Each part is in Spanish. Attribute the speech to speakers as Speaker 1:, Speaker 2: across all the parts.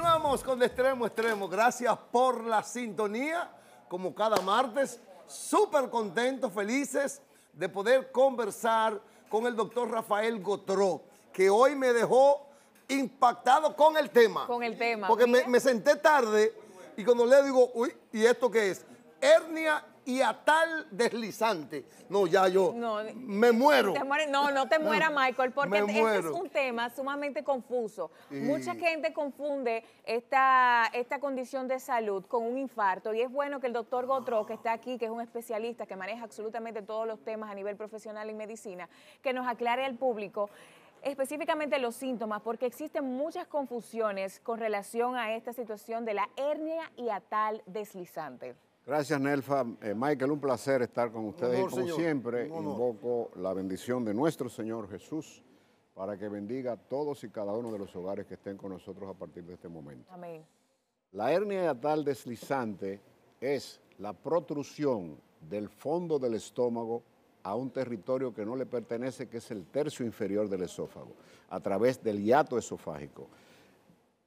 Speaker 1: Continuamos con extremo extremo. Gracias por la sintonía. Como cada martes, súper contentos, felices de poder conversar con el doctor Rafael Gotró, que hoy me dejó impactado con el tema. Con el tema. Porque me, me, senté tarde y cuando le digo, uy, ¿y esto qué es? Hernia y a tal deslizante. No, ya yo me muero. no, no te muera, Michael, porque este es un tema sumamente confuso. Mucha gente confunde esta, esta condición de salud con un infarto y es bueno que el doctor Gotro, que está aquí, que es un especialista que maneja absolutamente todos los temas a nivel profesional en medicina, que nos aclare al público específicamente los síntomas, porque existen muchas confusiones con relación a esta situación de la hernia y a tal deslizante. Gracias, Nelfa. Eh, Michael, un placer estar con ustedes. y como siempre, invoco la bendición de nuestro Señor Jesús para que bendiga a todos y cada uno de los hogares que estén con nosotros a partir de este momento. Amén. La hernia hiatal deslizante es la protrusión del fondo del estómago a un territorio que no le pertenece, que es el tercio inferior del esófago, a través del hiato esofágico.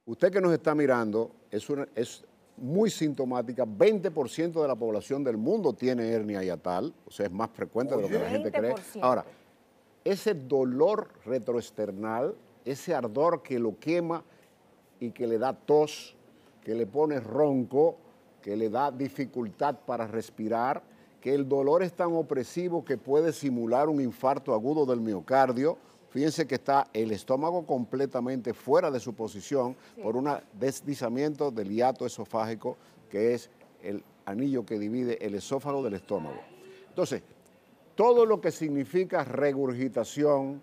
Speaker 1: Usted que nos está mirando, es, una, es muy sintomática. 20% de la población del mundo tiene hernia hiatal, o sea, es más frecuente de lo que la gente cree. Ahora, ese dolor retroesternal, ese ardor que lo quema y que le da tos, que le pone ronco, que le da dificultad para respirar, que el dolor es tan opresivo que puede simular un infarto agudo del miocardio Fíjense que está el estómago completamente fuera de su posición por un deslizamiento del hiato esofágico, que es el anillo que divide el esófago del estómago. Entonces, todo lo que significa regurgitación,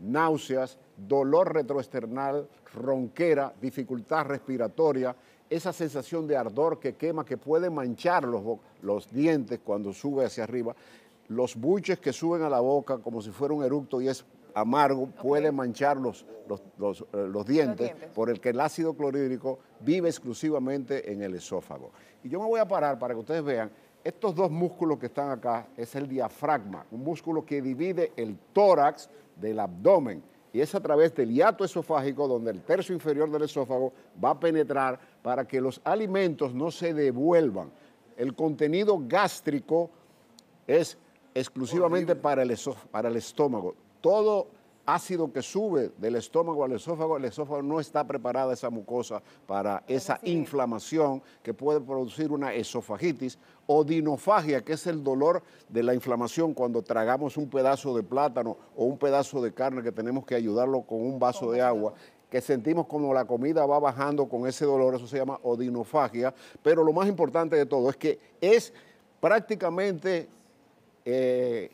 Speaker 1: náuseas, dolor retroesternal, ronquera, dificultad respiratoria, esa sensación de ardor que quema, que puede manchar los, los, dientes cuando sube hacia arriba, los buches que suben a la boca como si fuera un eructo y es amargo puede manchar los, los, eh, dientes, por el que el ácido clorhídrico vive exclusivamente en el esófago. Y yo me voy a parar para que ustedes vean, estos dos músculos que están acá es el diafragma, un músculo que divide el tórax del abdomen y es a través del hiato esofágico donde el tercio inferior del esófago va a penetrar para que los alimentos no se devuelvan. El contenido gástrico es exclusivamente para el, para el, estómago todo ácido que sube del estómago al esófago, el esófago no está preparada esa mucosa para esa inflamación que puede producir una esofagitis o que es el dolor de la inflamación cuando tragamos un pedazo de plátano o un pedazo de carne que tenemos que ayudarlo con un vaso de agua que sentimos como la comida va bajando con ese dolor, eso se llama odinofagia, pero lo más importante de todo es que es prácticamente eh,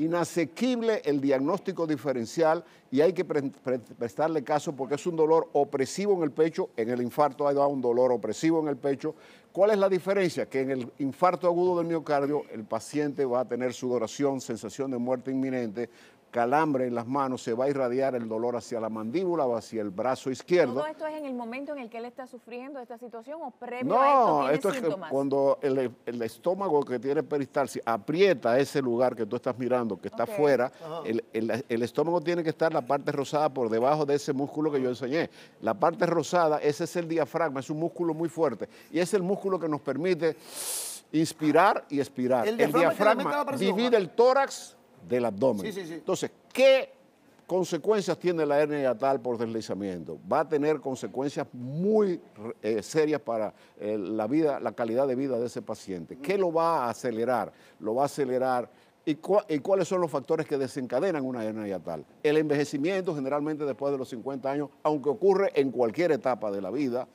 Speaker 1: inasequible el diagnóstico diferencial y hay que prestarle caso porque es un dolor opresivo en el pecho, en el infarto hay un dolor opresivo en el pecho. ¿Cuál es la diferencia? Que en el infarto agudo del miocardio el paciente va a tener sudoración, sensación de muerte inminente, calambre en las manos, se va a irradiar el dolor hacia la mandíbula o hacia el brazo izquierdo. ¿Todo esto es en el momento en el que él está sufriendo esta situación o previo a esto esto es cuando el, estómago que tiene peristalsis aprieta ese lugar que tú estás mirando, que está afuera, el, estómago tiene que estar la parte rosada por debajo de ese músculo que yo enseñé. La parte rosada, ese es el diafragma, es un músculo muy fuerte y es el músculo que nos permite inspirar y expirar. el diafragma divide el tórax del abdomen. Entonces, ¿qué consecuencias tiene la hernia yatal por deslizamiento? Va a tener consecuencias muy eh, serias para eh, la vida, la calidad de vida de ese paciente. ¿Qué lo va a acelerar? Lo va a acelerar. ¿Y, y cuáles son los factores que desencadenan una hernia yatal? El envejecimiento, generalmente después de los 50 años, aunque ocurre en cualquier etapa de la vida,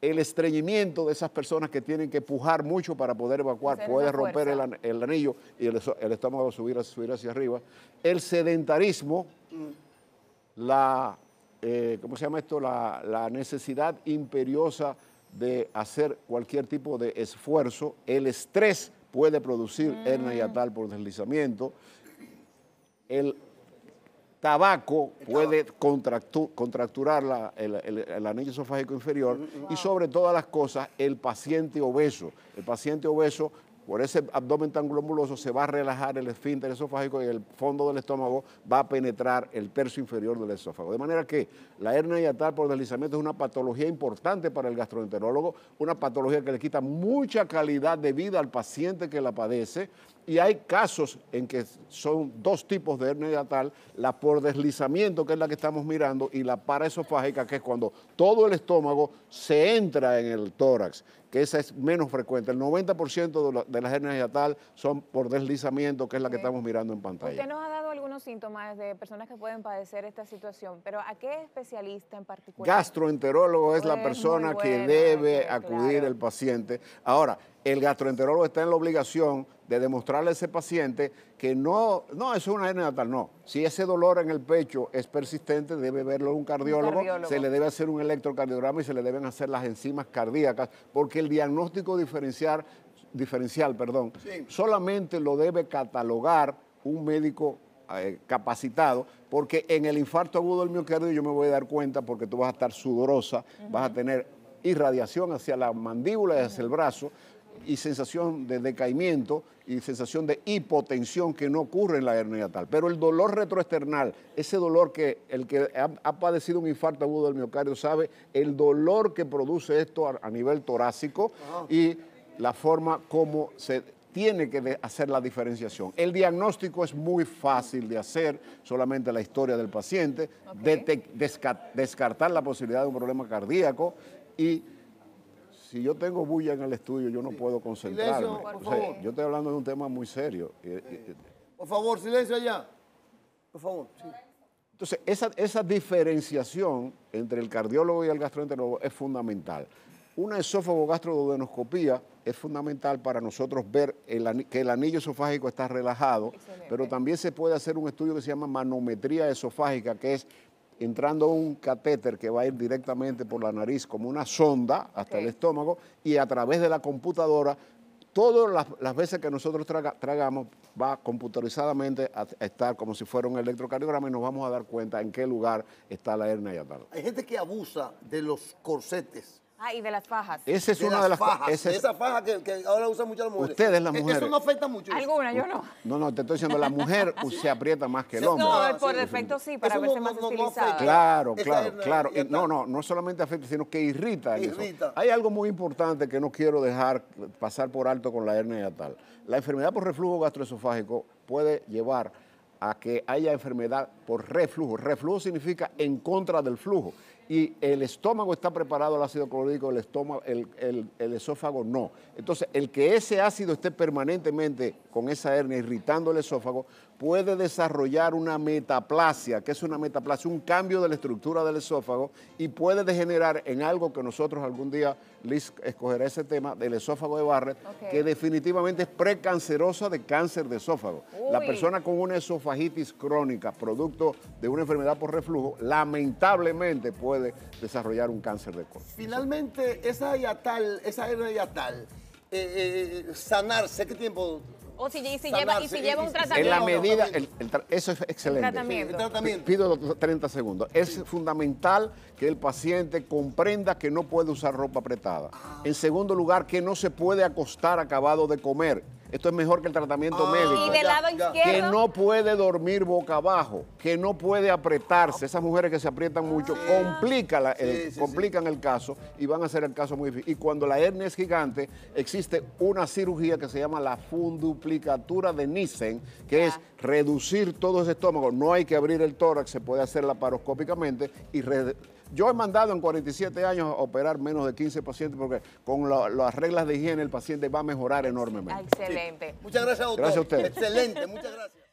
Speaker 1: el estreñimiento de esas personas que tienen que pujar mucho para poder evacuar, puede romper el, anillo y el, estómago subir, subir hacia arriba, el sedentarismo, la, eh, ¿cómo se llama esto? La, necesidad imperiosa de hacer cualquier tipo de esfuerzo, el estrés puede producir hernia hernia mm. tal por deslizamiento, el tabaco puede contracturar la, el, anillo esofágico inferior mm, mm. y sobre todas las cosas el paciente obeso. El paciente obeso por ese abdomen tan glomuloso se va a relajar el esfínter esofágico y el fondo del estómago va a penetrar el tercio inferior del esófago. De manera que la hernia hiatal por deslizamiento es una patología importante para el gastroenterólogo, una patología que le quita mucha calidad de vida al paciente que la padece y hay casos en que son dos tipos de hernia hiatal, la por deslizamiento que es la que estamos mirando y la paraesofágica que es cuando todo el estómago se entra en el tórax que esa es menos frecuente. El 90% de, las hernias hiatal son por deslizamiento, que es la que estamos mirando en pantalla síntomas de personas que pueden padecer esta situación, pero ¿a qué especialista en particular? Gastroenterólogo es la pues, persona que debe acudir el paciente. Ahora, el gastroenterólogo está en la obligación de demostrarle a ese paciente que no, no es una hernia natal, no. Si ese dolor en el pecho es persistente, debe verlo un cardiólogo, se le debe hacer un electrocardiograma y se le deben hacer las enzimas cardíacas, porque el diagnóstico diferencial, perdón, solamente lo debe catalogar un médico eh, capacitado, porque en el infarto agudo del miocardio yo me voy a dar cuenta porque tú vas a estar sudorosa, vas a tener irradiación hacia la mandíbula y hacia el brazo y sensación de decaimiento y sensación de hipotensión que no ocurre en la hernia tal. Pero el dolor retroesternal, ese dolor que el que ha, padecido un infarto agudo del miocardio sabe, el dolor que produce esto a, nivel torácico y la forma como se tiene que hacer la diferenciación. El diagnóstico es muy fácil de hacer, solamente la historia del paciente, descartar la posibilidad de un problema cardíaco y si yo tengo bulla en el estudio, yo no puedo concentrarme. yo estoy hablando de un tema muy serio. Por favor, silencio allá. Por favor. Entonces, esa diferenciación entre el cardiólogo y el gastroenterólogo es fundamental. Una esófago gastroduodenoscopía es fundamental para nosotros ver que el anillo esofágico está relajado, pero también se puede hacer un estudio que se llama manometría esofágica, que es entrando un catéter que va a ir directamente por la nariz como una sonda hasta el estómago y a través de la computadora, todas las, veces que nosotros tragamos va computarizadamente a, estar como si fuera un electrocardiograma y nos vamos a dar cuenta en qué lugar está la hernia y tal. Hay gente que abusa de los corsetes Ah, y de las fajas. Esa es una de las fajas. Esa, faja que, que, ahora usan muchas las mujeres. Ustedes, las mujeres. Eso no afecta mucho. Alguna, yo no. No, no, te estoy diciendo, la mujer se aprieta más que el hombre. No, por defecto sí, para verse más utilizada. claro, claro, claro. no, no, no solamente afecta, sino que irrita. irrita. Eso. Hay algo muy importante que no quiero dejar pasar por alto con la hernia y tal. La enfermedad por reflujo gastroesofágico puede llevar a que haya enfermedad por reflujo. Reflujo significa en contra del flujo. Y el estómago está preparado al ácido clorhídrico, el, estómago, el, el, esófago no. Entonces, el que ese ácido esté permanentemente con esa hernia irritando el esófago puede desarrollar una metaplasia, que es una metaplasia, un cambio de la estructura del esófago y puede degenerar en algo que nosotros algún día Liz escogerá ese tema del esófago de Barrett, que definitivamente es precancerosa de cáncer de esófago. La persona con una esofagitis crónica, producto de una enfermedad por reflujo, lamentablemente puede desarrollar un cáncer de colon. Finalmente, esa hiatal, esa hernia hiatal, eh, eh, eh sanarse, ¿qué tiempo y si lleva, eh, un tratamiento. En la medida, eso es excelente. Pido 30 segundos. Es fundamental que el paciente comprenda que no puede usar ropa apretada. Ah. En segundo lugar, que no se puede acostar acabado de comer esto es mejor que el tratamiento ah, médico. izquierdo. Que no puede dormir boca abajo, que no puede apretarse. Esas mujeres que se aprietan mucho ah. complican, el, complican el caso y van a hacer el caso muy difícil. Y cuando la hernia es gigante, existe una cirugía que se llama la funduplicatura de Nissen, que es ah. reducir todo ese estómago. No hay que abrir el tórax, se puede hacer laparoscópicamente y yo he mandado en 47 años operar menos de 15 pacientes porque con las reglas de higiene el paciente va a mejorar enormemente. Excelente. Muchas gracias, doctor. Gracias a usted. Excelente, muchas gracias.